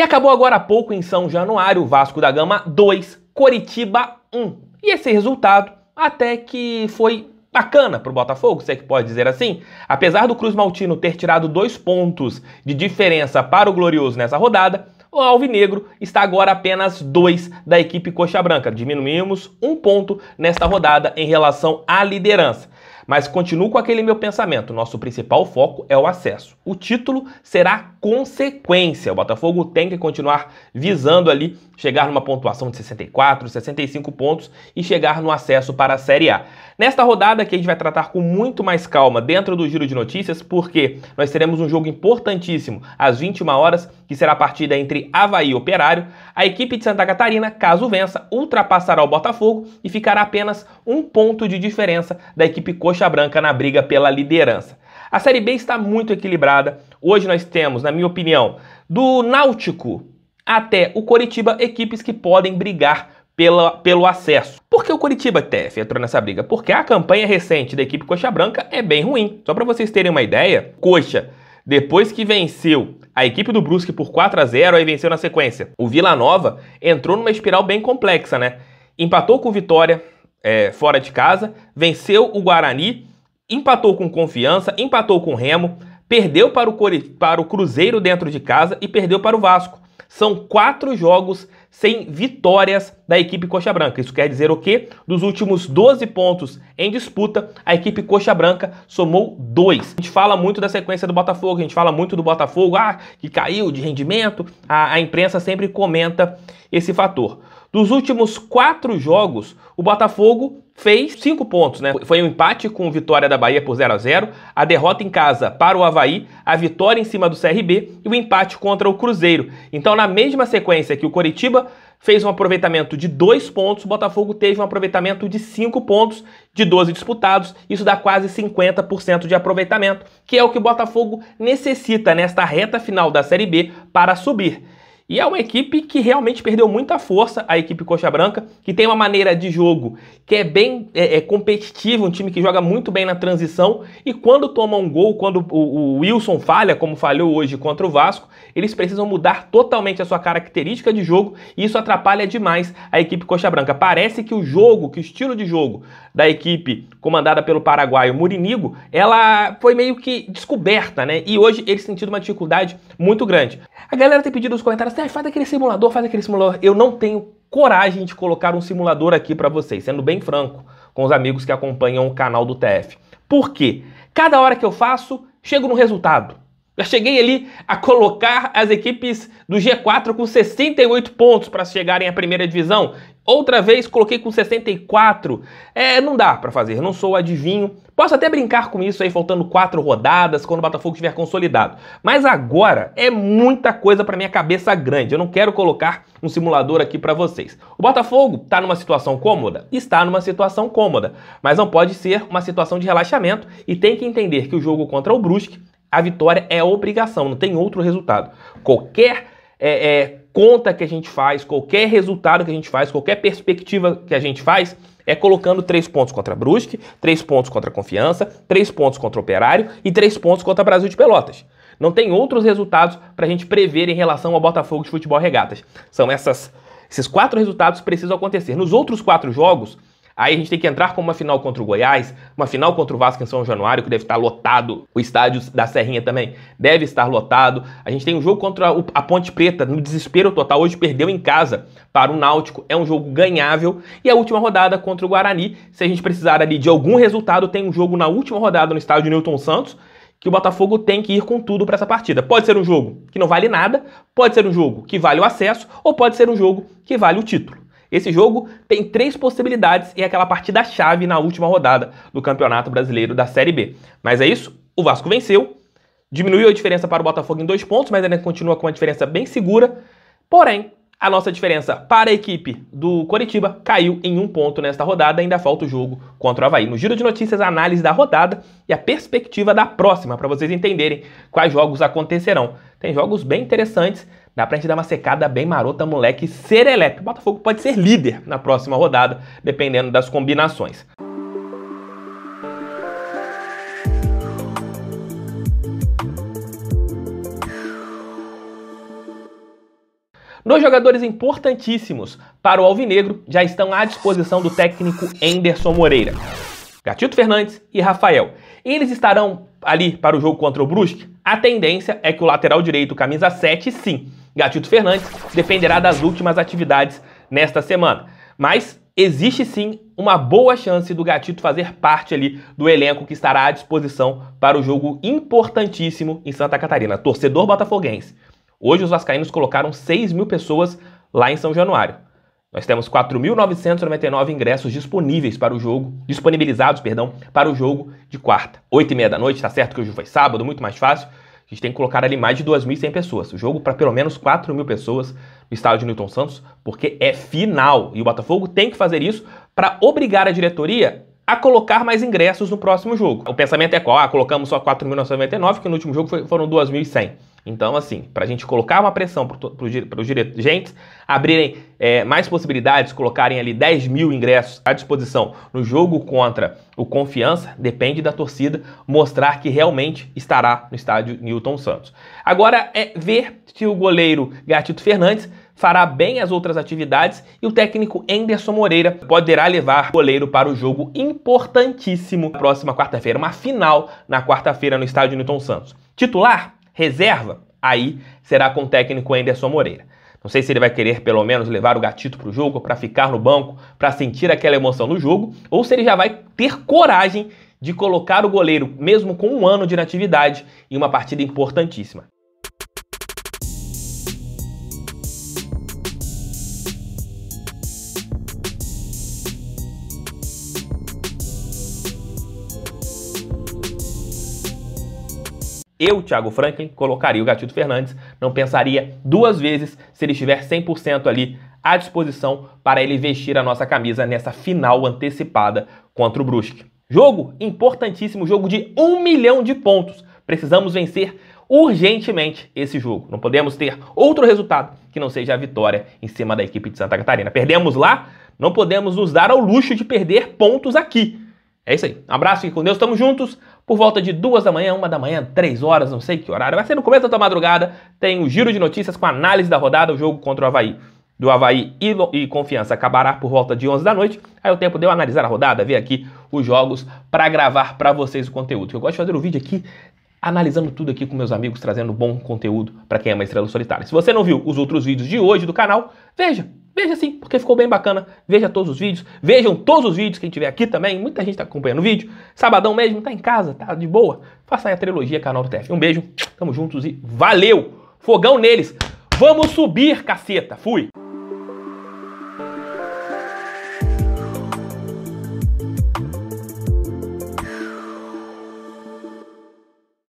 E acabou agora há pouco em São Januário, Vasco da Gama 2, Coritiba 1. E esse resultado até que foi bacana para o Botafogo, se é que pode dizer assim. Apesar do Cruz Maltino ter tirado dois pontos de diferença para o Glorioso nessa rodada, o Alvinegro está agora apenas dois da equipe Coxa Branca. Diminuímos um ponto nesta rodada em relação à liderança. Mas continuo com aquele meu pensamento. Nosso principal foco é o acesso. O título será consequência. O Botafogo tem que continuar visando ali chegar numa pontuação de 64, 65 pontos e chegar no acesso para a Série A. Nesta rodada que a gente vai tratar com muito mais calma dentro do giro de notícias, porque nós teremos um jogo importantíssimo às 21 horas que será a partida entre Havaí e Operário, a equipe de Santa Catarina, caso vença, ultrapassará o Botafogo e ficará apenas um ponto de diferença da equipe Coxa Branca na briga pela liderança. A Série B está muito equilibrada. Hoje nós temos, na minha opinião, do Náutico até o Coritiba, equipes que podem brigar pela, pelo acesso. Por que o Curitiba TF entrou nessa briga? Porque a campanha recente da equipe Coxa Branca é bem ruim. Só para vocês terem uma ideia, Coxa depois que venceu a equipe do Brusque por 4 a 0, aí venceu na sequência. O Vila Nova entrou numa espiral bem complexa, né? Empatou com o Vitória é, fora de casa, venceu o Guarani, empatou com Confiança, empatou com Remo, perdeu para o, para o Cruzeiro dentro de casa e perdeu para o Vasco. São quatro jogos sem vitórias da equipe Coxa Branca. Isso quer dizer o quê? Dos últimos 12 pontos em disputa, a equipe Coxa Branca somou dois. A gente fala muito da sequência do Botafogo, a gente fala muito do Botafogo, ah, que caiu de rendimento. A, a imprensa sempre comenta esse fator. Dos últimos quatro jogos, o Botafogo fez cinco pontos, né? Foi um empate com vitória da Bahia por 0 a 0 a derrota em casa para o Havaí, a vitória em cima do CRB e o empate contra o Cruzeiro. Então, na mesma sequência que o Coritiba fez um aproveitamento de dois pontos, o Botafogo teve um aproveitamento de cinco pontos de 12 disputados, isso dá quase 50% de aproveitamento, que é o que o Botafogo necessita nesta reta final da Série B para subir. E é uma equipe que realmente perdeu muita força, a equipe Coxa Branca, que tem uma maneira de jogo que é bem é, é competitiva, um time que joga muito bem na transição. E quando toma um gol, quando o, o, Wilson falha, como falhou hoje contra o Vasco, eles precisam mudar totalmente a sua característica de jogo e isso atrapalha demais a equipe Coxa Branca. Parece que o jogo, que o estilo de jogo da equipe comandada pelo paraguaio Murinigo, ela foi meio que descoberta, né? E hoje eles têm tido uma dificuldade muito grande. A galera tem pedido nos comentários, ah, faz aquele simulador, faz aquele simulador. Eu não tenho coragem de colocar um simulador aqui para vocês, sendo bem franco com os amigos que acompanham o canal do TF. Por quê? Cada hora que eu faço, chego no resultado. Já cheguei ali a colocar as equipes do G4 com 68 pontos para chegarem à primeira divisão. Outra vez coloquei com 64. É, não dá para fazer, não sou adivinho. Posso até brincar com isso aí faltando quatro rodadas quando o Botafogo estiver consolidado. Mas agora é muita coisa para minha cabeça grande. Eu não quero colocar um simulador aqui para vocês. O Botafogo está numa situação cômoda? Está numa situação cômoda, mas não pode ser uma situação de relaxamento e tem que entender que o jogo contra o Brusque, a vitória é a obrigação, não tem outro resultado. Qualquer é, é, conta que a gente faz, qualquer resultado que a gente faz, qualquer perspectiva que a gente faz, é colocando três pontos contra Brusque, três pontos contra Confiança, três pontos contra Operário e três pontos contra Brasil de Pelotas. Não tem outros resultados para a gente prever em relação ao Botafogo de Futebol Regatas. São essas, esses quatro resultados que precisam acontecer. Nos outros quatro jogos, Aí a gente tem que entrar com uma final contra o Goiás, uma final contra o Vasco em São Januário, que deve estar lotado. O estádio da Serrinha também deve estar lotado. A gente tem um jogo contra a Ponte Preta, no desespero total. Hoje perdeu em casa para o Náutico. É um jogo ganhável. E a última rodada contra o Guarani. Se a gente precisar ali de algum resultado, tem um jogo na última rodada no estádio Newton Santos que o Botafogo tem que ir com tudo para essa partida. Pode ser um jogo que não vale nada, pode ser um jogo que vale o acesso ou pode ser um jogo que vale o título. Esse jogo tem três possibilidades e é aquela partida chave na última rodada do Campeonato Brasileiro da Série B. Mas é isso, o Vasco venceu, diminuiu a diferença para o Botafogo em dois pontos, mas ainda continua com uma diferença bem segura. Porém, a nossa diferença para a equipe do Coritiba caiu em um ponto nesta rodada, ainda falta o jogo contra o Havaí. No giro de notícias, a análise da rodada e a perspectiva da próxima, para vocês entenderem quais jogos acontecerão. Tem jogos bem interessantes, Dá pra gente dar uma secada bem marota, moleque serelepe. O Botafogo pode ser líder na próxima rodada, dependendo das combinações. Dois jogadores importantíssimos para o Alvinegro já estão à disposição do técnico Enderson Moreira. Gatito Fernandes e Rafael. Eles estarão ali para o jogo contra o Brusque? A tendência é que o lateral direito, camisa 7, sim. Gatito Fernandes dependerá das últimas atividades nesta semana. Mas existe sim uma boa chance do Gatito fazer parte ali do elenco que estará à disposição para o jogo importantíssimo em Santa Catarina. Torcedor botafoguense. Hoje os vascaínos colocaram 6 mil pessoas lá em São Januário. Nós temos 4.999 ingressos disponíveis para o jogo, disponibilizados, perdão, para o jogo de quarta. 8 e meia da noite, tá certo que hoje foi sábado, muito mais fácil, a gente tem que colocar ali mais de 2.100 pessoas. O jogo para pelo menos 4.000 pessoas no estádio de Newton Santos, porque é final. E o Botafogo tem que fazer isso para obrigar a diretoria a colocar mais ingressos no próximo jogo. O pensamento é qual? Ah, colocamos só 4.999, que no último jogo foi, foram 2.100. Então, assim, para a gente colocar uma pressão para os dirigentes abrirem é, mais possibilidades, colocarem ali 10 mil ingressos à disposição no jogo contra o Confiança, depende da torcida mostrar que realmente estará no estádio Newton Santos. Agora é ver se o goleiro Gatito Fernandes fará bem as outras atividades e o técnico Enderson Moreira poderá levar o goleiro para o jogo importantíssimo na próxima quarta-feira, uma final na quarta-feira no estádio Newton Santos. Titular? reserva, aí será com o técnico Anderson Moreira. Não sei se ele vai querer pelo menos levar o gatito para o jogo, para ficar no banco, para sentir aquela emoção no jogo, ou se ele já vai ter coragem de colocar o goleiro, mesmo com um ano de natividade, em uma partida importantíssima. Eu, Thiago Franklin, colocaria o Gatito Fernandes, não pensaria duas vezes se ele estiver 100% ali à disposição para ele vestir a nossa camisa nessa final antecipada contra o Brusque. Jogo importantíssimo, jogo de um milhão de pontos. Precisamos vencer urgentemente esse jogo. Não podemos ter outro resultado que não seja a vitória em cima da equipe de Santa Catarina. Perdemos lá, não podemos nos dar ao luxo de perder pontos aqui. É isso aí. Um abraço e com Deus. Estamos juntos por volta de duas da manhã, uma da manhã, três horas, não sei que horário. Vai ser no começo da madrugada. Tem o giro de notícias com análise da rodada, o jogo contra o Havaí. Do Havaí e, e Confiança acabará por volta de 11 da noite. Aí o tempo deu de analisar a rodada, ver aqui os jogos para gravar para vocês o conteúdo. Eu gosto de fazer o vídeo aqui analisando tudo aqui com meus amigos, trazendo bom conteúdo para quem é uma Estrela Solitária. Se você não viu os outros vídeos de hoje do canal, veja. Veja sim, porque ficou bem bacana. Veja todos os vídeos. Vejam todos os vídeos que tiver aqui também. Muita gente está acompanhando o vídeo. Sabadão mesmo, tá em casa, tá de boa. Faça aí a trilogia canal do TF. Um beijo, tamo juntos e valeu! Fogão neles! Vamos subir, caceta! Fui!